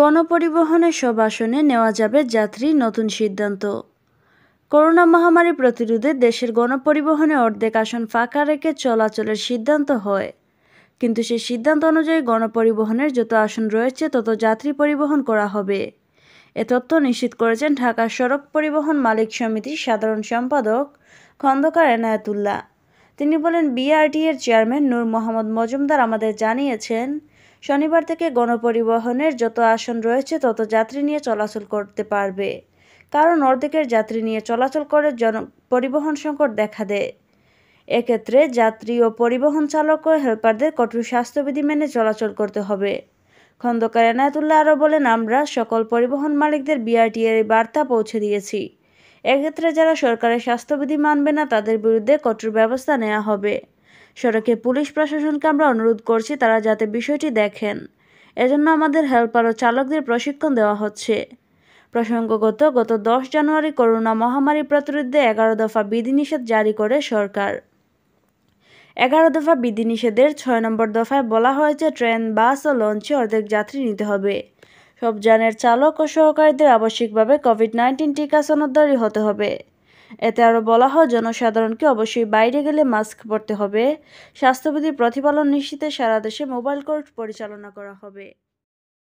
গণপরিবহনে সব আসনে নেওয়া যাবে যাত্রী নতুন সিদ্ধান্ত করোনা মহামারী প্রতিরোধে দেশের গণপরিবহনে অর্ধেক আসন ফাঁকা রেখে চলাচলের সিদ্ধান্ত হয় কিন্তু সেই সিদ্ধান্ত অনুযায়ী গণপরিবহনের যত আসন রয়েছে তত যাত্রী পরিবহন করা হবে এ তথ্য নিশ্চিত করেছেন ঢাকা সড়ক পরিবহন মালিক সমিতির সাধারণ সম্পাদক খন্দকার এনায়েতুল্লাহ তিনি বলেন বিআরটিএর চেয়ারম্যান নূর মোহাম্মদ মজুমদার আমাদের জানিয়েছেন শনিবার থেকে গণপরিবহনের যত আসন রয়েছে তত যাত্রী নিয়ে চলাচল করতে পারবে কারণ অর্ধেকের যাত্রী নিয়ে চলাচল করে জন পরিবহন সংকট দেখা দেয় এক্ষেত্রে যাত্রী ও পরিবহন চালক ও হেল্পারদের কঠোর স্বাস্থ্যবিধি মেনে চলাচল করতে হবে খন্দকার এনায়তুল্লাহ আরও বলেন আমরা সকল পরিবহন মালিকদের বিআরটি এর বার্তা পৌঁছে দিয়েছি এক্ষেত্রে যারা সরকারের স্বাস্থ্যবিধি মানবে না তাদের বিরুদ্ধে কঠোর ব্যবস্থা নেওয়া হবে সড়কে পুলিশ প্রশাসনকে আমরা অনুরোধ করছি তারা যাতে বিষয়টি দেখেন এজন্য আমাদের হেল্পার ও চালকদের প্রশিক্ষণ দেওয়া হচ্ছে প্রসঙ্গগত গত দশ জানুয়ারি করোনা মহামারী প্রতিরোধে এগারো দফা বিধিনিষেধ জারি করে সরকার এগারো দফা বিধিনিষেধের ছয় নম্বর দফায় বলা হয়েছে ট্রেন বাস ও লঞ্চে অর্ধেক যাত্রী নিতে হবে সব যানের চালক ও সহকারীদের আবশ্যিকভাবে কোভিড নাইন্টিন টিকা সনদ্দারি হতে হবে এতে আরও বলা হয় জনসাধারণকে অবশ্যই বাইরে গেলে মাস্ক পরতে হবে স্বাস্থ্যবিধি প্রতিপালন নিশ্চিতে সারা দেশে মোবাইল কোর্ট পরিচালনা করা হবে